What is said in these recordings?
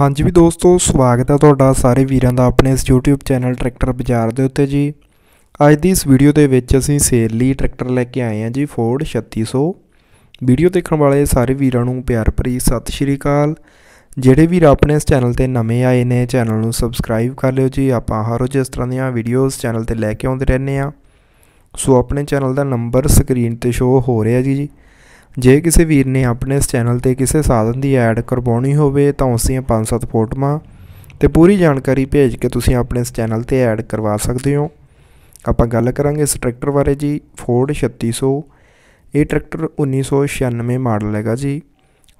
ਹਾਂਜੀ ਵੀ ਦੋਸਤੋ ਸਵਾਗਤ ਹੈ ਤੁਹਾਡਾ ਸਾਰੇ ਵੀਰਾਂ ਦਾ ਆਪਣੇ ਇਸ YouTube ਚੈਨਲ ਟਰੈਕਟਰ ਬਾਜ਼ਾਰ ਦੇ ਉੱਤੇ ਜੀ ਅੱਜ ਦੀ ਇਸ ਵੀਡੀਓ ਦੇ ਵਿੱਚ ਅਸੀਂ ਸੇਲ ਲਈ ਟਰੈਕਟਰ ਲੈ ਕੇ ਆਏ ਹਾਂ ਜੀ Ford 3600 ਵੀਡੀਓ ਦੇਖਣ ਵਾਲੇ ਸਾਰੇ ਵੀਰਾਂ ਨੂੰ ਪਿਆਰ ਭਰੀ ਸਤਿ ਸ਼੍ਰੀ ਅਕਾਲ ਜਿਹੜੇ ਵੀਰ ਆਪਣੇ ਇਸ ਚੈਨਲ ਤੇ ਨਵੇਂ ਆਏ ਨੇ ਚੈਨਲ ਨੂੰ ਸਬਸਕ੍ਰਾਈਬ ਕਰ ਲਿਓ ਜੀ ਆਪਾਂ ਹਰ ਰੋਜ਼ ਇਸ ਤਰ੍ਹਾਂ ਦੀਆਂ ਵੀਡੀਓਜ਼ ਚੈਨਲ ਤੇ ਲੈ ਕੇ ਆਉਂਦੇ ਰਹਿੰਦੇ ਆ ਸੋ ਆਪਣੇ ਚੈਨਲ ਦਾ ਨੰਬਰ ਸਕਰੀਨ ਤੇ ਸ਼ੋ ਹੋ ਰਿਹਾ ਜੀ ਜੀ ਜੇ ਕਿਸੇ ਵੀਰ ਨੇ ਆਪਣੇ ਇਸ ਚੈਨਲ ਤੇ ਕਿਸੇ ਸਾਧਨ ਦੀ ਐਡ ਕਰਵਾਉਣੀ ਹੋਵੇ ਤਾਂ ਉਸ ਦੀਆਂ 5-7 ਫੋਟੋਆਂ ਤੇ ਪੂਰੀ ਜਾਣਕਾਰੀ ਭੇਜ ਕੇ ਤੁਸੀਂ ਆਪਣੇ ਇਸ ਚੈਨਲ ਤੇ ਐਡ ਕਰਵਾ ਸਕਦੇ ਹੋ ਆਪਾਂ ਗੱਲ ਕਰਾਂਗੇ ਇਸ ਟਰੈਕਟਰ ਬਾਰੇ ਜੀ ਫੋਰਡ 3600 ਇਹ ਟਰੈਕਟਰ 1996 ਮਾਡਲ ਹੈਗਾ ਜੀ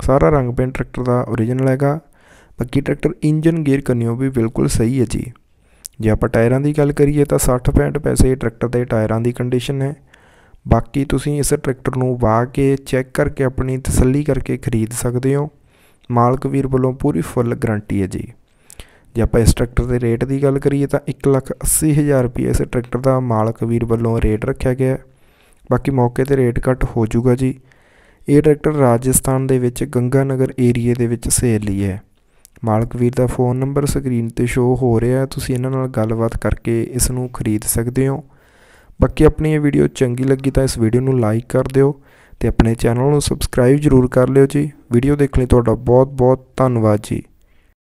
ਸਾਰਾ ਰੰਗ ਪੇਂਟ ਟਰੈਕਟਰ ਦਾ origignal ਹੈਗਾ ਬਾਕੀ ਟਰੈਕਟਰ ਇੰਜਨ ਗੇਅਰ ਕੰਨਿਓ ਵੀ ਬਿਲਕੁਲ ਸਹੀ ਹੈ ਜੀ ਜੇ ਆਪਾਂ ਟਾਇਰਾਂ ਦੀ ਗੱਲ ਕਰੀਏ ਤਾਂ 60 65 ਪੈਸੇ ਟਰੈਕਟਰ ਦੇ ਟਾਇਰਾਂ ਦੀ ਕੰਡੀਸ਼ਨ ਹੈ ਬਾਕੀ ਤੁਸੀਂ ਇਸ ਟਰੈਕਟਰ ਨੂੰ ਵਾ ਕੇ ਚੈੱਕ ਕਰਕੇ ਆਪਣੀ ਤਸੱਲੀ ਕਰਕੇ ਖਰੀਦ ਸਕਦੇ ਹੋ ਮਾਲਕ ਵੀਰ ਵੱਲੋਂ ਪੂਰੀ ਫੁੱਲ ਗਾਰੰਟੀ ਹੈ ਜੀ ਜੇ ਆਪਾਂ ਇਸ ਟਰੈਕਟਰ ਦੇ ਰੇਟ ਦੀ ਗੱਲ ਕਰੀਏ ਤਾਂ 180000 ਰੁਪਏ ਇਸ ਟਰੈਕਟਰ ਦਾ ਮਾਲਕ ਵੀਰ ਵੱਲੋਂ ਰੇਟ ਰੱਖਿਆ ਗਿਆ ਬਾਕੀ ਮੌਕੇ ਤੇ ਰੇਟ ਘਟ ਹੋ ਜਾਊਗਾ ਜੀ ਇਹ ਟਰੈਕਟਰ ਰਾਜਸਥਾਨ ਦੇ ਵਿੱਚ ਗੰਗਾ ਨਗਰ ਏਰੀਏ ਦੇ ਵਿੱਚ ਸੇਲ ਲਈ ਹੈ ਮਾਲਕ ਵੀਰ ਦਾ ਫੋਨ ਨੰਬਰ ਸਕਰੀਨ ਤੇ ਸ਼ੋ ਹੋ ਰਿਹਾ ਤੁਸੀਂ ਇਹਨਾਂ ਨਾਲ ਗੱਲਬਾਤ ਕਰਕੇ ਇਸ ਨੂੰ ਖਰੀਦ ਸਕਦੇ ਹੋ ਬਾਕੀ ਆਪਣੀ ਇਹ ਵੀਡੀਓ ਚੰਗੀ ਲੱਗੀ ਤਾਂ ਇਸ ਵੀਡੀਓ ਨੂੰ ਲਾਈਕ ਕਰ ਦਿਓ ਤੇ ਆਪਣੇ ਚੈਨਲ ਨੂੰ ਸਬਸਕ੍ਰਾਈਬ ਜਰੂਰ ਕਰ ਲਿਓ ਜੀ ਵੀਡੀਓ ਦੇਖਣ ਲਈ ਤੁਹਾਡਾ ਬਹੁਤ ਬਹੁਤ ਧੰਨਵਾਦ ਜੀ